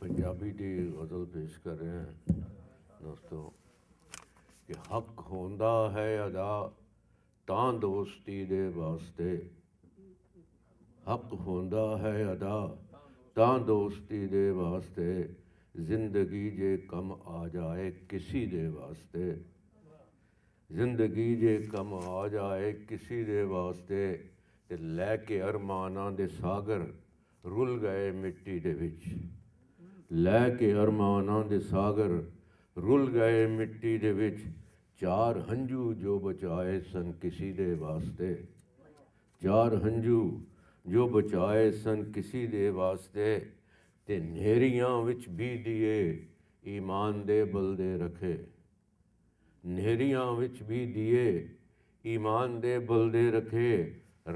ਪੰਜਾਬੀ ਦੀ ਗਜ਼ਲ ਪੇਸ਼ ਕਰ ਰਹੇ ਹਾਂ ਦੋਸਤੋ ਕਿ ਹੱਕ ਹੁੰਦਾ ਹੈ ਅਦਾ ਤਾਂ ਦੋਸਤੀ ਦੇ ਵਾਸਤੇ ਹੱਕ ਹੁੰਦਾ ਹੈ ਅਦਾ ਤਾਂ ਦੋਸਤੀ ਦੇ ਵਾਸਤੇ ਜ਼ਿੰਦਗੀ ਜੇ ਕਮ ਆ ਜਾਏ ਕਿਸੇ ਦੇ ਵਾਸਤੇ ਜ਼ਿੰਦਗੀ ਜੇ ਕਮ ਆ ਜਾਏ ਕਿਸੇ ਦੇ ਵਾਸਤੇ ਤੇ ਲੈ ਕੇ ਅਰਮਾਨਾਂ ਦੇ ਸਾਗਰ ਰੁੱਲ ਗਏ ਮਿੱਟੀ ਦੇ ਵਿੱਚ ਲੈ ਕੇ ਅਰਮਾਨਾਂ ਦੇ ਸਾਗਰ ਰੁੱਲ ਗਏ ਮਿੱਟੀ ਦੇ ਵਿੱਚ ਚਾਰ ਹੰਝੂ ਜੋ ਬਚਾਏ ਸਨ ਕਿਸੇ ਦੇ ਵਾਸਤੇ ਚਾਰ ਹੰਝੂ ਜੋ ਬਚਾਏ ਸਨ ਕਿਸੇ ਦੇ ਵਾਸਤੇ ਤੇ ਨਹਿਰੀਆਂ ਵਿੱਚ ਵੀ ਦਿਏ ਈਮਾਨ ਦੇ ਬਲਦੇ ਰਖੇ ਨਹਿਰੀਆਂ ਵਿੱਚ ਵੀ ਦਿਏ ਈਮਾਨ ਦੇ ਬਲਦੇ ਰਖੇ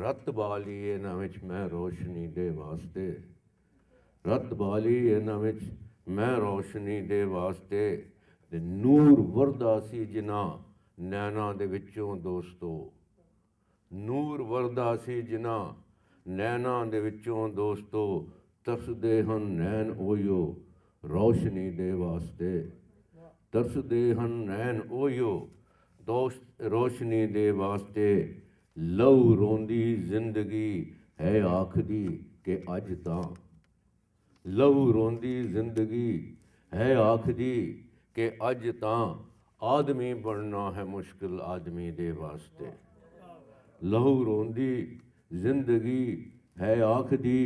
ਰਤ ਬਾਲੀਏ ਨਾ ਵਿੱਚ ਮੈਂ ਰੋਸ਼ਨੀ ਦੇ ਵਾਸਤੇ ਰਤ ਬਾਲੀ ਇਹਨਾਂ ਵਿੱਚ ਮੈਂ ਰੋਸ਼ਨੀ ਦੇ ਵਾਸਤੇ ਤੇ ਨੂਰ ਵਰਦਾ ਸੀ ਜਿਨ੍ਹਾਂ ਨੈਣਾ ਦੇ ਵਿੱਚੋਂ ਦੋਸਤੋ ਨੂਰ ਵਰਦਾ ਸੀ ਜਿਨ੍ਹਾਂ ਨੈਣਾ ਦੇ ਵਿੱਚੋਂ ਦੋਸਤੋ ਤਰਸਦੇ ਹਨ ਨੈਣ ਓਯੋ ਰੋਸ਼ਨੀ ਦੇ ਵਾਸਤੇ ਤਰਸਦੇ ਹਨ ਨੈਣ ਓਯੋ ਦੋਸਤ ਰੋਸ਼ਨੀ ਦੇ ਵਾਸਤੇ ਲਉ ਰੋਂਦੀ ਜ਼ਿੰਦਗੀ ਹੈ ਆਖਦੀ ਕਿ ਅੱਜ ਤਾਂ ਲਹੂ ਰੋਂਦੀ ਜ਼ਿੰਦਗੀ ਹੈ ਆਖਦੀ ਕਿ ਅੱਜ ਤਾਂ ਆਦਮੀ ਬਣਨਾ ਹੈ ਮੁਸ਼ਕਿਲ ਆਦਮੀ ਦੇ ਵਾਸਤੇ ਲਹੂ ਰੋਂਦੀ ਜ਼ਿੰਦਗੀ ਹੈ ਆਖਦੀ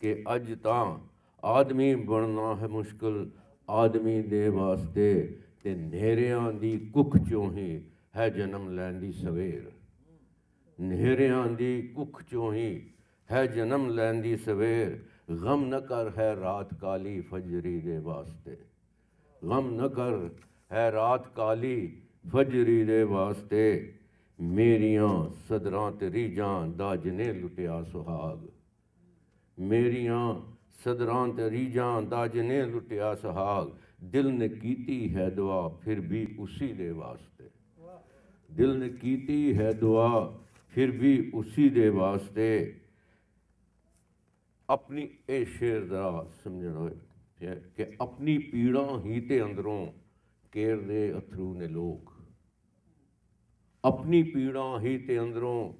ਕਿ ਅੱਜ ਤਾਂ ਆਦਮੀ ਬਣਨਾ ਹੈ ਮੁਸ਼ਕਿਲ ਆਦਮੀ ਦੇ ਵਾਸਤੇ ਤੇ ਨੇਰਿਆਂ ਦੀ ਕੁੱਖ ਚੋਂ ਹੀ ਹੈ ਜਨਮ ਲੈਣ ਦੀ ਸਵੇਰ ਨੇਰਿਆਂ ਦੀ ਕੁੱਖ ਚੋਂ ਹੀ ਹੈ ਜਨਮ ਲੈਣ ਦੀ ਸਵੇਰ غم نہ کر ہے رات کالی فجری دے واسطے غم نہ کر ہے رات کالی فجری واسطے میریاں میری تری جان دا جنے لٹیا سہاگ میریاں صدران جان دا جنے لٹیا سہاگ دل نے کیتی ہے دعا پھر بھی اسی دے واسطے دل نے کیتی ہے دعا پھر بھی اسی دے واسطے ਆਪਣੀ ਇਹ ਸ਼ੇਰ ਦਾ ਸਮਝਣ ਹੋਏ ਕਿ ਆਪਣੀ ਪੀੜਾ ਹੀ ਤੇ ਅੰਦਰੋਂ ਕੇਰ ਦੇ ਅਥਰੂ ਨੇ ਲੋਕ ਆਪਣੀ ਪੀੜਾ ਹੀ ਤੇ ਅੰਦਰੋਂ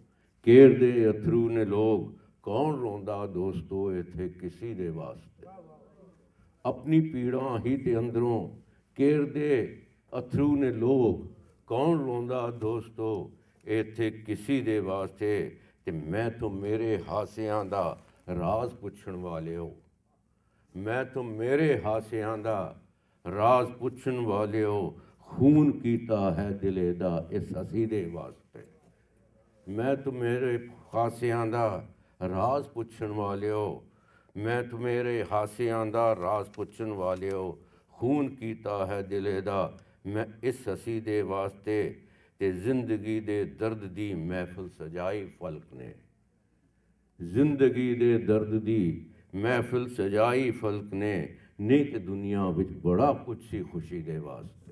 ਕੇਰ ਦੇ ਅਥਰੂ ਨੇ ਲੋਕ ਕੌਣ ਰੋਂਦਾ ਦੋਸਤੋ ਇੱਥੇ ਕਿਸੇ ਦੇ ਵਾਸਤੇ ਆਪਣੀ ਪੀੜਾ ਹੀ ਤੇ ਅੰਦਰੋਂ ਕੇਰ ਦੇ ਅਥਰੂ ਨੇ ਲੋਕ ਕੌਣ ਰੋਂਦਾ ਦੋਸਤੋ ਇੱਥੇ ਕਿਸੇ ਦੇ ਵਾਸਤੇ ਤੇ ਮੈਂ ਤੋਂ ਮੇਰੇ ਹਾਸਿਆਂ ਦਾ ਰਾਜ਼ ਪੁੱਛਣ ਵਾਲਿਓ ਮੈਂ ਤੁਮ ਮੇਰੇ ਹਾਸਿਆਂ ਦਾ ਰਾਜ਼ ਪੁੱਛਣ ਵਾਲਿਓ ਖੂਨ ਕੀਤਾ ਹੈ ਦਿਲੇ ਦਾ ਇਸ ਅਸੀਂ ਦੇ ਵਾਸਤੇ ਮੈਂ ਤੁਮ ਮੇਰੇ ਹਾਸਿਆਂ ਦਾ ਰਾਜ਼ ਪੁੱਛਣ ਵਾਲਿਓ ਮੈਂ ਤੁਮ ਮੇਰੇ ਹਾਸਿਆਂ ਦਾ ਰਾਜ਼ ਪੁੱਛਣ ਵਾਲਿਓ ਖੂਨ ਕੀਤਾ ਹੈ ਦਿਲੇ ਦਾ ਮੈਂ ਇਸ ਅਸੀਂ ਦੇ ਵਾਸਤੇ ਤੇ ਜ਼ਿੰਦਗੀ ਦੇ ਦਰਦ ਦੀ ਮਹਿਫਲ ਸਜਾਈ ਫਲਕ ਨੇ ਜ਼ਿੰਦਗੀ ਦੇ ਦਰਦ ਦੀ ਮਹਿਫਿਲ ਸਜਾਈ ਫਲਕ ਨੇ ਨੇਕ ਦੁਨੀਆ ਵਿੱਚ ਬੜਾ ਕੁਝ ਸੀ ਖੁਸ਼ੀ ਦੇ ਵਾਸਤੇ